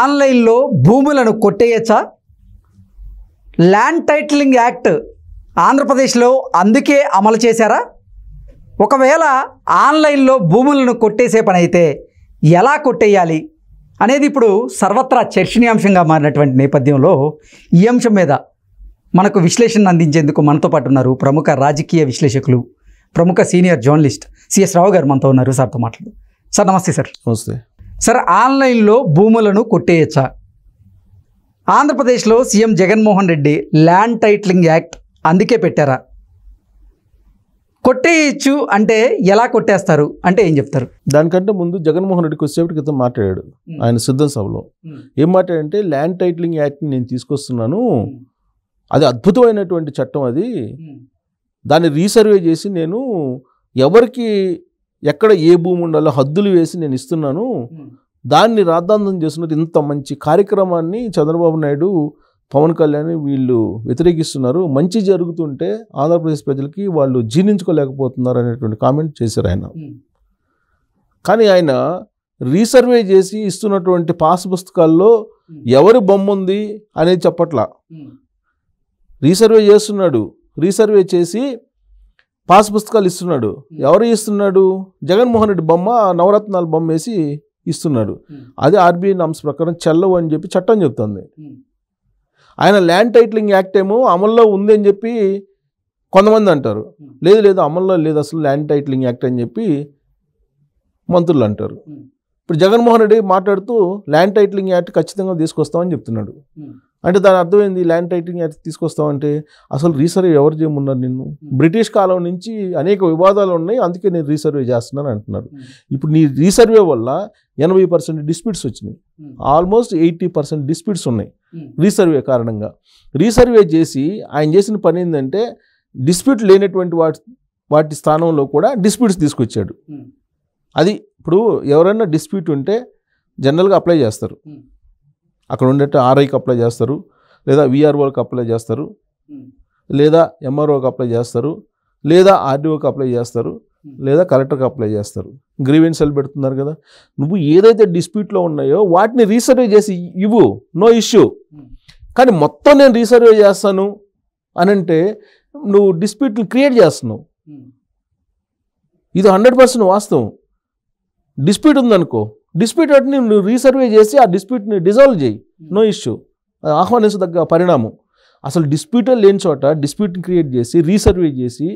ఆన్లైన్లో భూములను కొట్టేయచ్చా land titling act ఆంధ్రప్రదేశ్లో అందుకే అమలు చేశారా ఒకవేళ ఆన్లైన్లో భూములను కొట్టేసే పని అయితే ఎలా కొట్టేయాలి అనేది ఇప్పుడు సర్వత్రా చర్చనీయాంశంగా మారినటువంటి నేపథ్యంలో ఈ అంశం మీద మనకు విశ్లేషణ అందించేందుకు మనతో పాటు ఉన్నారు ప్రముఖ రాజకీయ విశ్లేషకులు ప్రముఖ సీనియర్ జర్నలిస్ట్ సిఎస్ రావు గారు మనతో ఉన్నారు సార్తో మాట్లాడు సార్ నమస్తే సార్ నమస్తే సార్ ఆన్లైన్లో భూములను కొట్టేయచ్చా ఆంధ్రప్రదేశ్లో CM Jaganmohan Reddy land titling act అందుకే పెట్టారా కొట్టేయచ్చు అంటే ఎలా కొట్టేస్తారు అంటే ఏం చెప్తారు దానికంటే ముందు జగన్మోహన్ రెడ్డి కొద్దిసేపటి క్రితం మాట్లాడాడు ఆయన సిద్ధం సభలో ఏం మాట్లాడంటే ల్యాండ్ టైట్లింగ్ యాక్ట్ని నేను తీసుకొస్తున్నాను అది అద్భుతమైనటువంటి చట్టం అది దాన్ని రీసర్వే చేసి నేను ఎవరికి ఎక్కడ ఏ భూమి ఉండాలో హద్దులు వేసి నేను ఇస్తున్నాను దాన్ని రాద్ధాంతం చేస్తున్నట్టు ఇంత మంచి కార్యక్రమాన్ని చంద్రబాబు నాయుడు పవన్ కళ్యాణ్ వీళ్ళు వ్యతిరేకిస్తున్నారు మంచి జరుగుతుంటే ఆంధ్రప్రదేశ్ ప్రజలకి వాళ్ళు జీర్ణించుకోలేకపోతున్నారు అనేటువంటి కామెంట్ చేశారు ఆయన కానీ ఆయన రీసర్వే చేసి ఇస్తున్నటువంటి పాస్ పుస్తకాల్లో ఎవరి బొమ్మ ఉంది అనేది చెప్పట్లా రీసర్వే చేస్తున్నాడు రీసర్వే చేసి పాస్ పుస్తకాలు ఇస్తున్నాడు ఎవరు ఇస్తున్నాడు జగన్మోహన్ రెడ్డి బొమ్మ నవరత్నాల బొమ్మ వేసి ఇస్తున్నాడు అది ఆర్బీఐ నామ్స్ ప్రకారం చెల్లవు అని చెప్పి చట్టం చెప్తుంది ఆయన ల్యాండ్ టైటిలింగ్ యాక్ట్ ఏమో అమల్లో ఉంది అని చెప్పి కొంతమంది అంటారు లేదు లేదు అమల్లో లేదు అసలు ల్యాండ్ టైటిలింగ్ యాక్ట్ అని చెప్పి మంత్రులు అంటారు ఇప్పుడు జగన్మోహన్ రెడ్డి మాట్లాడుతూ ల్యాండ్ టైటిలింగ్ యాక్ట్ ఖచ్చితంగా తీసుకొస్తామని చెప్తున్నాడు అంటే దాని అర్థం ఏంది ల్యాండ్ టైటిల్ని అయితే తీసుకొస్తామంటే అసలు రీసర్వే ఎవరు చేయమన్నారు నిన్ను hmm. బ్రిటిష్ కాలం నుంచి అనేక వివాదాలు ఉన్నాయి అందుకే నేను రీసర్వే చేస్తున్నాను అంటున్నారు hmm. ఇప్పుడు నీ రీసర్వే వల్ల ఎనభై పర్సెంట్ డిస్ప్యూట్స్ వచ్చినాయి hmm. Almost eighty percent disputes ఉన్నాయి రీసర్వే కారణంగా రీసర్వే చేసి ఆయన చేసిన పని ఏంటంటే డిస్ప్యూట్ లేనటువంటి వాటి వాటి స్థానంలో కూడా డిస్ప్యూట్స్ తీసుకొచ్చాడు అది ఇప్పుడు ఎవరైనా డిస్ప్యూట్ ఉంటే జనరల్గా అప్లై చేస్తారు అక్కడ ఉండేట్టు ఆర్ఐకి అప్లై చేస్తారు లేదా విఆర్ఓకి అప్లై hmm. చేస్తారు లేదా ఎంఆర్ఓకి అప్లై చేస్తారు hmm. లేదా ఆర్డీఓకి అప్లై చేస్తారు లేదా కలెక్టర్కి అప్లై చేస్తారు గ్రీవెన్సీలు పెడుతున్నారు కదా నువ్వు ఏదైతే డిస్ప్యూట్లో ఉన్నాయో వాటిని రీసర్వే చేసి ఇవ్వు నో ఇష్యూ hmm. కానీ మొత్తం నేను రీసర్వే చేస్తాను అని అంటే నువ్వు డిస్ప్యూట్లు క్రియేట్ చేస్తున్నావు ఇది హండ్రెడ్ పర్సెంట్ వాస్తవం డిస్ప్యూట్ ఉందనుకో డిస్ప్యూట్ వాటిని నువ్వు రీసర్వే చేసి ఆ డిస్ప్యూట్ని డిజాల్వ్ చేయి నో ఇష్యూ ఆహ్వానించదగ్గ పరిణామం అసలు డిస్ప్యూటే లేని చోట డిస్ప్యూట్ని క్రియేట్ చేసి రీసర్వే చేసి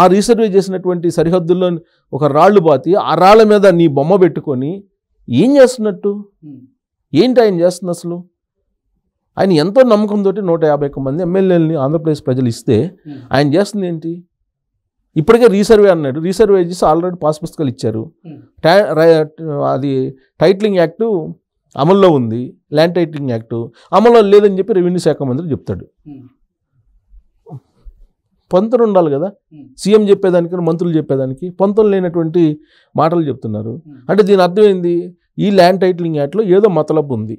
ఆ రీసర్వే చేసినటువంటి సరిహద్దుల్లో ఒక రాళ్ళు బాతి ఆ రాళ్ళ మీద నీ బొమ్మ పెట్టుకొని ఏం చేస్తున్నట్టు hmm. ఏంటి ఆయన చేస్తుంది అసలు ఆయన ఎంతో నమ్మకంతో నూట యాభై ఒక్క మంది ఎమ్మెల్యేలని ఆంధ్రప్రదేశ్ ప్రజలు ఇస్తే hmm. ఆయన చేస్తుంది ఏంటి ఇప్పటికే రీసర్వే అన్నాడు రీసర్వే చేసి ఆల్రెడీ పాస్ పుస్తకాలు ఇచ్చారు hmm. అది టైట్లింగ్ యాక్ట్ అమల్లో ఉంది ల్యాండ్ టైటిలింగ్ యాక్ట్ అమల్లో లేదని చెప్పి రెవెన్యూ శాఖ మంత్రి చెప్తాడు hmm. పంతులు ఉండాలి కదా hmm. సీఎం చెప్పేదానికి మంత్రులు చెప్పేదానికి పంతులు లేనటువంటి మాటలు చెప్తున్నారు అంటే దీని అర్థం ఏంది ఈ ల్యాండ్ టైటిలింగ్ యాక్ట్లో ఏదో మతలబ్బు ఉంది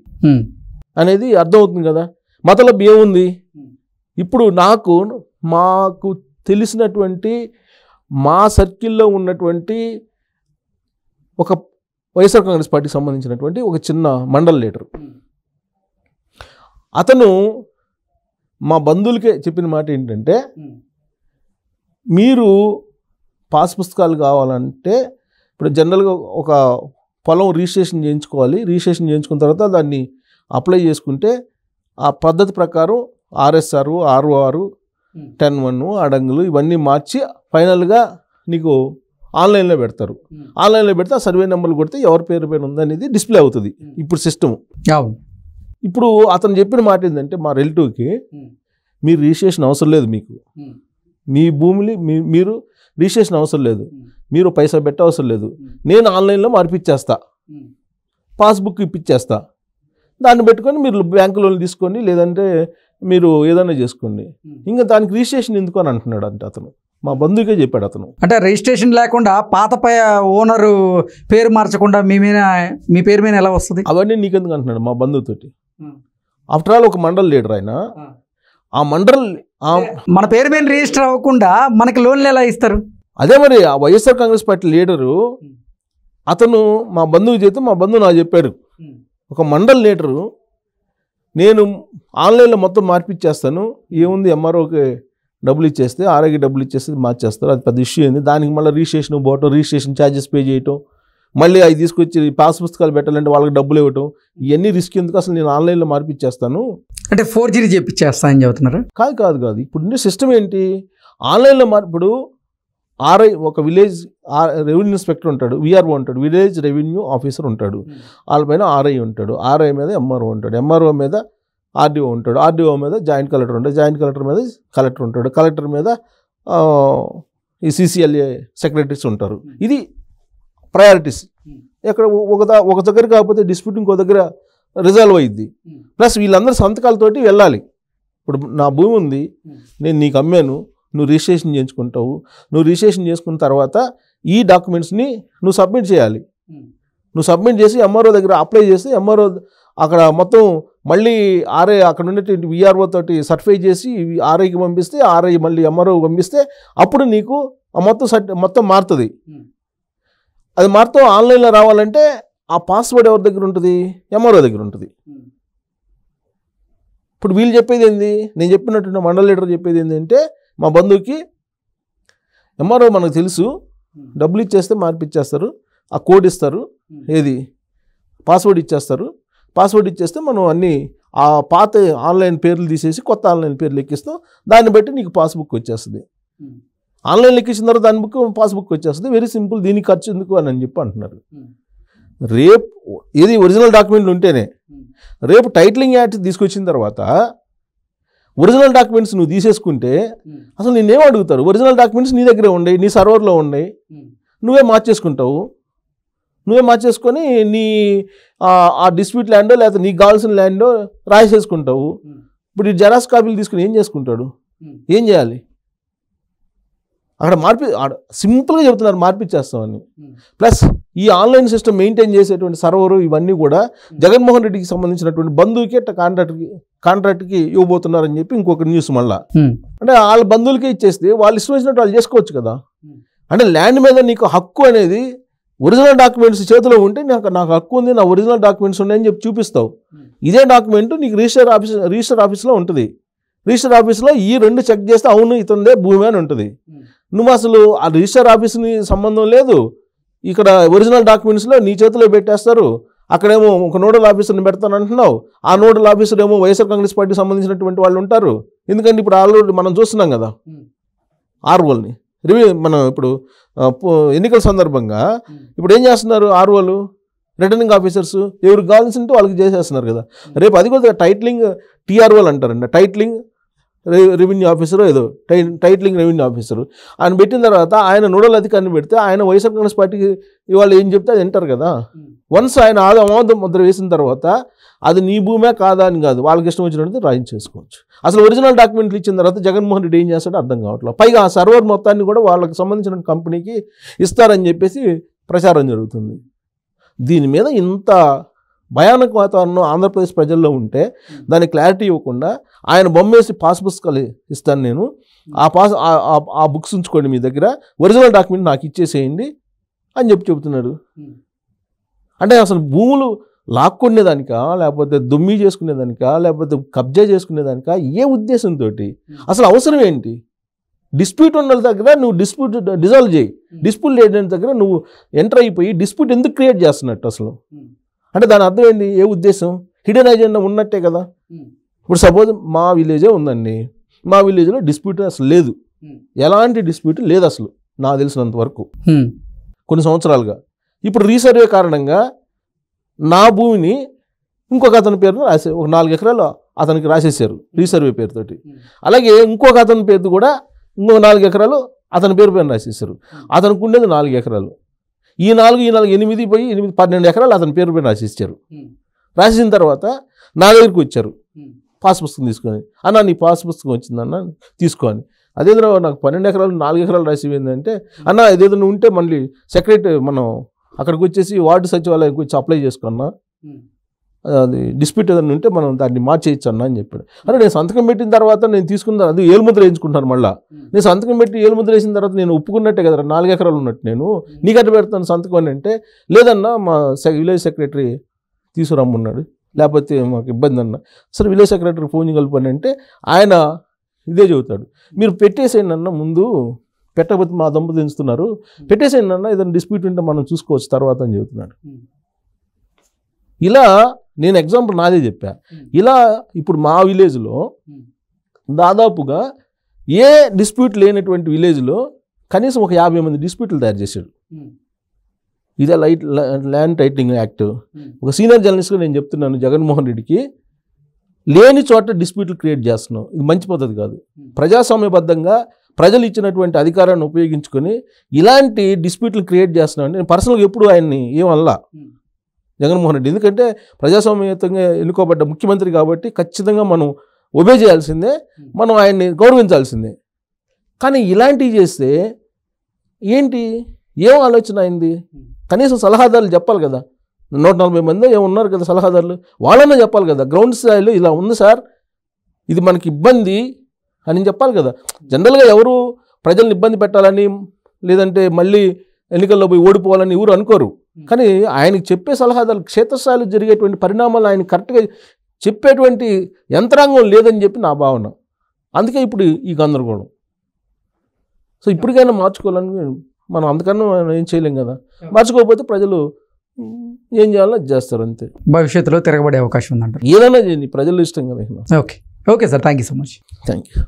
అనేది అర్థమవుతుంది కదా మతలబ్బు ఏముంది ఇప్పుడు నాకు మాకు తెలిసినటువంటి మా సర్కిల్లో ఉన్నటువంటి ఒక వైఎస్ఆర్ కాంగ్రెస్ పార్టీకి సంబంధించినటువంటి ఒక చిన్న మండల్ లీడర్ అతను మా బంధువులకే చెప్పిన మాట ఏంటంటే మీరు పాస్ పుస్తకాలు కావాలంటే ఇప్పుడు జనరల్గా ఒక పొలం రిజిస్ట్రేషన్ చేయించుకోవాలి రిజిస్ట్రేషన్ చేయించుకున్న తర్వాత దాన్ని అప్లై చేసుకుంటే ఆ పద్ధతి ప్రకారం RSR ROR Hmm. Ten one అడంగులు ఇవన్నీ మార్చి ఫైనల్గా నీకు ఆన్లైన్లో పెడతారు hmm. ఆన్లైన్లో పెడితే ఆ సర్వే నెంబర్లు కొడితే ఎవరి పేరు పేరు ఉందనేది డిస్ప్లే అవుతుంది hmm. ఇప్పుడు సిస్టమ్ ఇప్పుడు అతను చెప్పిన మాట ఏంటంటే మా రిలేటివ్కి మీరు రిజిస్ట్రేషన్ అవసరం లేదు మీకు మీ భూమిని మీరు రిజిస్ట్రేషన్ అవసరం లేదు మీరు పైసా పెట్ట అవసరం లేదు నేను ఆన్లైన్లో మార్పిచ్చేస్తా పాస్బుక్ ఇప్పించేస్తా దాన్ని పెట్టుకొని మీరు బ్యాంకు లోన్లు తీసుకొని లేదంటే మీరు ఏదైనా చేసుకోండి ఇంకా దానికి రిజిస్ట్రేషన్ ఎందుకు అని అంటున్నాడు అంటే అతను మా బంధువుకే చెప్పాడు అతను అంటే రిజిస్ట్రేషన్ లేకుండా పాత ఓనరు పేరు మార్చకుండా మీ మీద మీ పేరు మీద ఎలా వస్తుంది అవన్నీ నీకెందుకు అంటున్నాడు మా బంధువుతో ఆఫ్టర్ ఆల్ ఒక మండల్ లీడర్ ఆయన ఆ మండల్ మన పేరు మీద రిజిస్టర్ అవ్వకుండా మనకి లోన్లు ఎలా ఇస్తారు అదే మరి ఆ వైఎస్ఆర్ కాంగ్రెస్ పార్టీ లీడరు అతను మా బంధువు చేత మా బంధువు నాకు చెప్పాడు ఒక మండల్ లీడరు నేను ఆన్లైన్లో మొత్తం మార్పిచ్చేస్తాను ఏముంది ఎంఆర్ఓకి డబ్బులు ఇచ్చేస్తే ఆరోగ్య డబ్బులు ఇచ్చేస్తే మార్చేస్తారు అది పెద్ద ఇష్యూ అయింది దానికి మళ్ళీ రిజిస్ట్రేషన్ పోవటం రిజిస్ట్రేషన్ ఛార్జెస్ పే చేయటం మళ్ళీ అవి తీసుకొచ్చి పాస్ పుస్తకాలు పెట్టాలంటే వాళ్ళకి డబ్బులు ఇవ్వటం ఇవన్నీ రిస్క్ ఎందుకు అసలు నేను ఆన్లైన్లో మార్పిచ్చేస్తాను అంటే ఫోర్ జీబీ చేపిచ్చేస్తా అని చెబుతున్నారు కాదు కాదు కాదు ఇప్పుడు సిస్టమ్ ఏంటి ఆన్లైన్లో మార్పుడు ఆర్ఐ ఒక విలేజ్ రెవెన్యూ ఇన్స్పెక్టర్ ఉంటాడు విఆర్ఓ ఉంటాడు విలేజ్ రెవెన్యూ ఆఫీసర్ ఉంటాడు hmm. వాళ్ళ పైన ఆర్ఐ ఉంటాడు ఆర్ఐ మీద ఎంఆర్ఓ ఉంటాడు ఎంఆర్ఓ మీద ఆర్డీఓ ఉంటాడు ఆర్డీఓ మీద జాయింట్ కలెక్టర్ ఉంటాడు జాయింట్ కలెక్టర్ మీద కలెక్టర్ ఉంటాడు కలెక్టర్ మీద ఈ సిసిఎల్ఏ సెక్రటరీస్ ఉంటారు hmm. ఇది ప్రయారిటీస్ hmm. ఎక్కడ ఒక ఒక దగ్గర కాకపోతే డిస్ప్యూట్ ఇంకో దగ్గర రిజాల్వ్ అయ్యింది ప్లస్ వీళ్ళందరూ సంతకాలతోటి వెళ్ళాలి ఇప్పుడు నా భూమి ఉంది నేను నీకు అమ్మాను నువ్వు రిజిస్ట్రేషన్ చేయించుకుంటావు నువ్వు రిజిస్ట్రేషన్ చేసుకున్న తర్వాత ఈ డాక్యుమెంట్స్ని నువ్వు సబ్మిట్ చేయాలి నువ్వు సబ్మిట్ చేసి ఎంఆర్ఓ దగ్గర అప్లై చేసి ఎంఆర్ఓ అక్కడ మొత్తం మళ్ళీ ఆర్ఐ అక్కడ ఉండేటువంటి విఆర్ఓ తోటి సర్టిఫై చేసి ఆర్ఐకి పంపిస్తే ఆర్ఐ మళ్ళీ ఎంఆర్ఓ పంపిస్తే అప్పుడు నీకు ఆ మొత్తం సర్టి మొత్తం మారుతుంది అది మారుతూ ఆన్లైన్లో రావాలంటే ఆ పాస్వర్డ్ ఎవరి దగ్గర ఉంటుంది ఎంఆర్ఓ దగ్గర ఉంటుంది ఇప్పుడు వీళ్ళు చెప్పేది ఏంది నేను చెప్పినట్టు మండల లీడర్ చెప్పేది ఏంటంటే మా బంధువుకి ఎంఆర్ఓ మనకు తెలుసు డబ్బులు ఇచ్చేస్తే మార్పిచ్చేస్తారు ఆ కోడ్ ఇస్తారు ఏది పాస్వర్డ్ ఇచ్చేస్తారు పాస్వర్డ్ ఇచ్చేస్తే మనం అన్నీ ఆ పాత ఆన్లైన్ పేర్లు తీసేసి కొత్త ఆన్లైన్ పేర్లు ఎక్కిస్తాం దాన్ని బట్టి నీకు పాస్బుక్ వచ్చేస్తుంది ఆన్లైన్ ఎక్కించిన తర్వాత దాని బుక్ పాస్బుక్ వచ్చేస్తుంది వెరీ సింపుల్ దీనికి ఖర్చు ఎందుకు అని అని చెప్పి అంటున్నారు రేపు ఏది ఒరిజినల్ డాక్యుమెంట్లు ఉంటేనే రేపు టైటిలింగ్ యాక్ట్ తీసుకొచ్చిన తర్వాత ఒరిజినల్ డాక్యుమెంట్స్ నువ్వు తీసేసుకుంటే అసలు నేనేం అడుగుతారు ఒరిజినల్ డాక్యుమెంట్స్ నీ దగ్గరే ఉన్నాయి నీ సర్వర్లో ఉన్నాయి నువ్వే మార్చేసుకుంటావు నువ్వే మార్చేసుకొని నీ ఆ డిస్ప్యూట్ ల్యాండో లేకపోతే నీకు కావాల్సిన ల్యాండో రాసేసుకుంటావు ఇప్పుడు ఈ జెరాక్స్ కాపీలు తీసుకుని ఏం చేసుకుంటాడు ఏం చేయాలి అక్కడ మార్పి సింపుల్గా చెబుతున్నారు మార్పిచ్చేస్తామని ప్లస్ ఈ ఆన్లైన్ సిస్టమ్ మెయింటైన్ చేసేటువంటి సర్వరు ఇవన్నీ కూడా జగన్మోహన్ రెడ్డికి సంబంధించినటువంటి బంధువుకి కాంట్రాక్ట్కి కాంట్రాక్ట్కి ఇవ్వబోతున్నారని చెప్పి ఇంకొక న్యూస్ మళ్ళా అంటే వాళ్ళ బంధువులకే ఇచ్చేస్తే వాళ్ళు ఇష్టం వచ్చినట్టు వాళ్ళు చేసుకోవచ్చు కదా అంటే ల్యాండ్ మీద నీకు హక్కు అనేది ఒరిజినల్ డాక్యుమెంట్స్ చేతిలో ఉంటే నాకు నాకు హక్కు ఉంది నా ఒరిజినల్ డాక్యుమెంట్స్ ఉన్నాయని చెప్పి చూపిస్తావు ఇదే డాక్యుమెంట్ నీకు రిజిస్టర్ ఆఫీస్ రిజిస్టర్ ఆఫీస్లో ఉంటుంది రిజిస్టర్ ఆఫీస్లో ఈ రెండు చెక్ చేస్తే అవును ఇతందే భూమి అని ఉంటుంది నువ్వు అసలు ఆ రిజిస్టర్ ఆఫీస్ని సంబంధం లేదు ఇక్కడ ఒరిజినల్ డాక్యుమెంట్స్లో నీ చేతిలో పెట్టేస్తారు అక్కడేమో ఒక నోడల్ ఆఫీసర్ని పెడతాను అంటున్నావు ఆ నోడల్ ఆఫీసర్ ఏమో వైఎస్ఆర్ కాంగ్రెస్ పార్టీకి సంబంధించినటువంటి వాళ్ళు ఉంటారు ఎందుకంటే ఇప్పుడు ఆల్రెడీ మనం చూస్తున్నాం కదా ఆర్ఓల్ని రివ్యూ మనం ఇప్పుడు ఎన్నికల సందర్భంగా ఇప్పుడు ఏం చేస్తున్నారు ఆర్ఓలు రిటర్నింగ్ ఆఫీసర్స్ ఎవరికి కావాల్సింటే వాళ్ళకి చేసేస్తున్నారు కదా రేపు అది కూడా టైట్లింగ్ టీఆర్ఓలు అంటారండి టైట్లింగ్ రెవెన్యూ ఆఫీసర్ ఏదో టై టైటిలింగ్ రెవెన్యూ ఆఫీసర్ ఆయన పెట్టిన తర్వాత ఆయన నోడల్ అధికారిని పెడితే ఆయన వైఎస్ఆర్ కాంగ్రెస్ పార్టీకి ఇవాళ ఏం చెప్తే అది వింటారు కదా వన్స్ ఆయన ఆద ఆమోదం ముద్ర వేసిన తర్వాత అది నీ భూమే కాదా అని కాదు వాళ్ళకి ఇష్టం వచ్చినట్టు రాయింగ్ చేసుకోవచ్చు అసలు ఒరిజినల్ డాక్యుమెంట్లు ఇచ్చిన తర్వాత జగన్మోహన్ రెడ్డి ఏం చేస్తాడో అర్థం కావట్లేదు పైగా ఆ సర్వర్ మొత్తాన్ని కూడా వాళ్ళకి సంబంధించిన కంపెనీకి ఇస్తారని చెప్పేసి ప్రచారం జరుగుతుంది దీని మీద ఇంత భయానక వాతావరణం ఆంధ్రప్రదేశ్ ప్రజల్లో ఉంటే దానికి క్లారిటీ ఇవ్వకుండా ఆయన బొమ్మేసి పాస్ పుస్తకాలు ఇస్తాను నేను ఆ పాస్ ఆ బుక్స్ ఉంచుకోండి మీ దగ్గర ఒరిజినల్ డాక్యుమెంట్ నాకు ఇచ్చేసేయండి అని చెప్పి చెబుతున్నాడు అంటే అసలు భూములు లాక్కునేదానికా లేకపోతే దుమ్మి చేసుకునేదానికా లేకపోతే కబ్జా చేసుకునేదానికా ఏ ఉద్దేశంతో అసలు అవసరం ఏంటి డిస్ప్యూట్ ఉన్న దగ్గర నువ్వు డిస్ప్యూట్ డిజాల్వ్ చేయి డిస్ప్యూట్ చేయడానికి దగ్గర నువ్వు ఎంటర్ అయిపోయి డిస్ప్యూట్ ఎందుకు క్రియేట్ చేస్తున్నట్టు అసలు అంటే దాని అర్థం ఏంటి ఏ ఉద్దేశం హిడెన్ ఎజెండా ఉన్నట్టే కదా ఇప్పుడు సపోజ్ మా విలేజే ఉందండి మా విలేజ్లో డిస్ప్యూట్ అసలు లేదు ఎలాంటి డిస్ప్యూట్ లేదు అసలు నాకు తెలిసినంత వరకు కొన్ని సంవత్సరాలుగా ఇప్పుడు రీసర్వే కారణంగా నా భూమిని ఇంకొక అతని పేరు రాసే ఒక నాలుగు ఎకరాలు అతనికి రాసేసారు రీసర్వే పేరుతోటి అలాగే ఇంకొక అతని పేరు కూడా ఇంకొక నాలుగు ఎకరాలు అతని పేరు పైన రాసేసారు అతనికి ఉండేది నాలుగు ఎకరాలు ఈ నాలుగు ఈ నాలుగు ఎనిమిది పోయి ఎనిమిది పన్నెండు ఎకరాలు అతని పేరు పైన రాసిచ్చారు రాసిన తర్వాత నా దగ్గరికి వచ్చారు పాస్ పుస్తకం తీసుకొని అన్న నీ పాస్ పుస్తకం వచ్చిందన్న తీసుకోని అదేదో నాకు పన్నెండు ఎకరాలు నాలుగు ఎకరాలు రాసి ఏంటంటే అన్న ఏదేదో ఉంటే మళ్ళీ సెక్రటరీ మనం అక్కడికి వచ్చేసి వార్డు సచివాలయం వచ్చి అప్లై చేసుకున్నా అది డిస్ప్యూట్ ఏదైనా ఉంటే మనం దాన్ని మార్చేయచ్చు అన్న అని చెప్పాడు అంటే నేను సంతకం పెట్టిన తర్వాత నేను తీసుకున్న అది ఏలుముద్ర వేయించుకుంటాను మళ్ళీ నేను సంతకం పెట్టి ఏలుముద్ర వేసిన తర్వాత నేను ఒప్పుకున్నట్టే కదా నాలుగు ఎకరాలు ఉన్నట్టు నేను గట్ట పెడతాను సంతకం అని అంటే లేదన్నా మా విలేజ్ సెక్రటరీ తీసుకురమ్మన్నాడు లేకపోతే మాకు ఇబ్బంది అన్న సరే విలేజ్ సెక్రటరీ ఫోన్ కలుపని అంటే ఆయన ఇదే చెబుతాడు మీరు పెట్టేసేయండి అన్న ముందు పెట్టకపోతే మా దంపతి ఎంచుతున్నారు పెట్టేసేయండి అన్న ఏదైనా డిస్ప్యూట్ ఉంటే మనం చూసుకోవచ్చు తర్వాత అని చెబుతున్నాడు ఇలా నేను ఎగ్జాంపుల్ నాదే చెప్పా ఇలా ఇప్పుడు మా విలేజ్లో దాదాపుగా ఏ డిస్ప్యూట్ లేనటువంటి విలేజ్లో కనీసం ఒక యాభై మంది డిస్ప్యూట్లు తయారు చేశారు ఇదే లైట్ ల్యాండ్ టైటింగ్ యాక్ట్ ఒక సీనియర్ జర్నలిస్ట్గా నేను చెప్తున్నాను జగన్మోహన్ రెడ్డికి లేని చోట డిస్ప్యూట్లు క్రియేట్ చేస్తున్నాం ఇది మంచి పద్ధతి కాదు ప్రజాస్వామ్యబద్ధంగా ప్రజలు ఇచ్చినటువంటి అధికారాన్ని ఉపయోగించుకొని ఇలాంటి డిస్ప్యూట్లు క్రియేట్ చేస్తున్నాం నేను పర్సనల్గా ఎప్పుడు ఆయన్ని ఏమల్లా జగన్మోహన్ రెడ్డి ఎందుకంటే ప్రజాస్వామ్యతంగా ఎన్నుకోబడ్డ ముఖ్యమంత్రి కాబట్టి ఖచ్చితంగా మనం ఒబే చేయాల్సిందే మనం ఆయన్ని గౌరవించాల్సిందే కానీ ఇలాంటివి చేస్తే ఏంటి ఏం ఆలోచన అయింది కనీసం సలహాదారులు చెప్పాలి కదా నూట నలభై మంది ఏమున్నారు కదా సలహాదారులు వాళ్ళన్నా చెప్పాలి కదా గ్రౌండ్ స్థాయిలో ఇలా ఉంది సార్ ఇది మనకి ఇబ్బంది అని చెప్పాలి కదా జనరల్గా ఎవరు ప్రజల్ని ఇబ్బంది పెట్టాలని లేదంటే మళ్ళీ ఎన్నికల్లో పోయి ఓడిపోవాలని ఎవరు అనుకోరు కానీ ఆయనకి చెప్పే సలహాదారు క్షేత్రస్థాయిలో జరిగేటువంటి పరిణామాలు ఆయన కరెక్ట్గా చెప్పేటువంటి యంత్రాంగం లేదని చెప్పి నా భావన అందుకే ఇప్పుడు ఈ గందరగోళం సో ఇప్పటికైనా మార్చుకోవాలని మనం అందుకన్నా ఏం చేయలేం కదా మార్చుకోకపోతే ప్రజలు ఏం చేయాలో చేస్తారు అంతే భవిష్యత్తులో తిరగబడే అవకాశం ఉందంట ఏదైనా చేయండి ప్రజలు ఇష్టం కదా okay okay sir thank you so much thank you